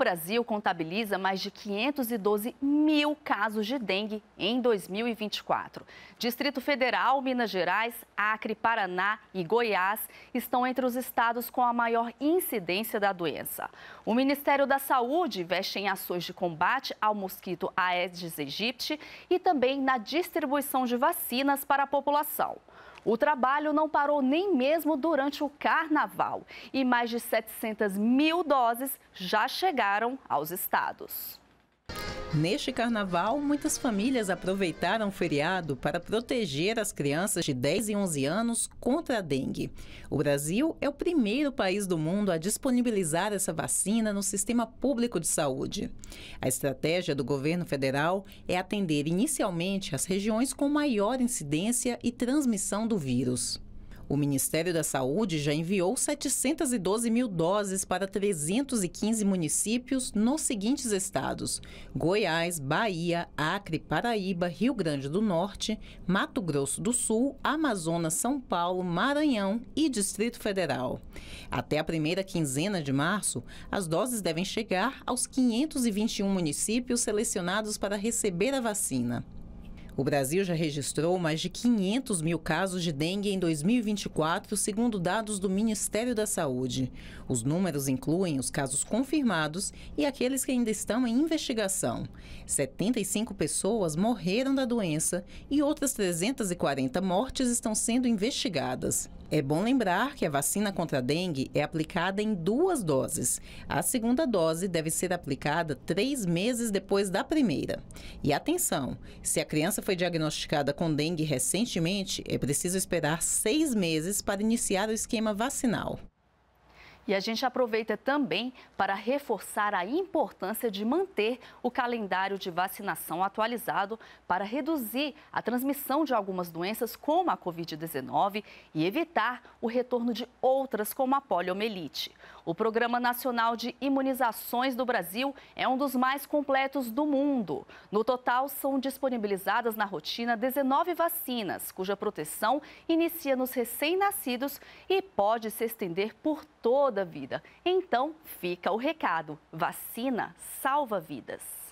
Brasil contabiliza mais de 512 mil casos de dengue em 2024. Distrito Federal, Minas Gerais, Acre, Paraná e Goiás estão entre os estados com a maior incidência da doença. O Ministério da Saúde investe em ações de combate ao mosquito Aedes aegypti e também na distribuição de vacinas para a população. O trabalho não parou nem mesmo durante o carnaval e mais de 700 mil doses já chegaram aos estados. Neste carnaval, muitas famílias aproveitaram o feriado para proteger as crianças de 10 e 11 anos contra a dengue. O Brasil é o primeiro país do mundo a disponibilizar essa vacina no sistema público de saúde. A estratégia do governo federal é atender inicialmente as regiões com maior incidência e transmissão do vírus. O Ministério da Saúde já enviou 712 mil doses para 315 municípios nos seguintes estados: Goiás, Bahia, Acre, Paraíba, Rio Grande do Norte, Mato Grosso do Sul, Amazonas, São Paulo, Maranhão e Distrito Federal. Até a primeira quinzena de março, as doses devem chegar aos 521 municípios selecionados para receber a vacina. O Brasil já registrou mais de 500 mil casos de dengue em 2024, segundo dados do Ministério da Saúde. Os números incluem os casos confirmados e aqueles que ainda estão em investigação. 75 pessoas morreram da doença e outras 340 mortes estão sendo investigadas. É bom lembrar que a vacina contra a dengue é aplicada em duas doses. A segunda dose deve ser aplicada três meses depois da primeira. E atenção: se a criança foi diagnosticada com dengue recentemente, é preciso esperar seis meses para iniciar o esquema vacinal. E a gente aproveita também para reforçar a importância de manter o calendário de vacinação atualizado para reduzir a transmissão de algumas doenças, como a Covid-19, e evitar o retorno de outras, como a poliomielite. O Programa Nacional de Imunizações do Brasil é um dos mais completos do mundo. No total, são disponibilizadas na rotina 19 vacinas, cuja proteção inicia nos recém-nascidos e pode se estender por todo toda a vida. Então, fica o recado: vacina salva vidas.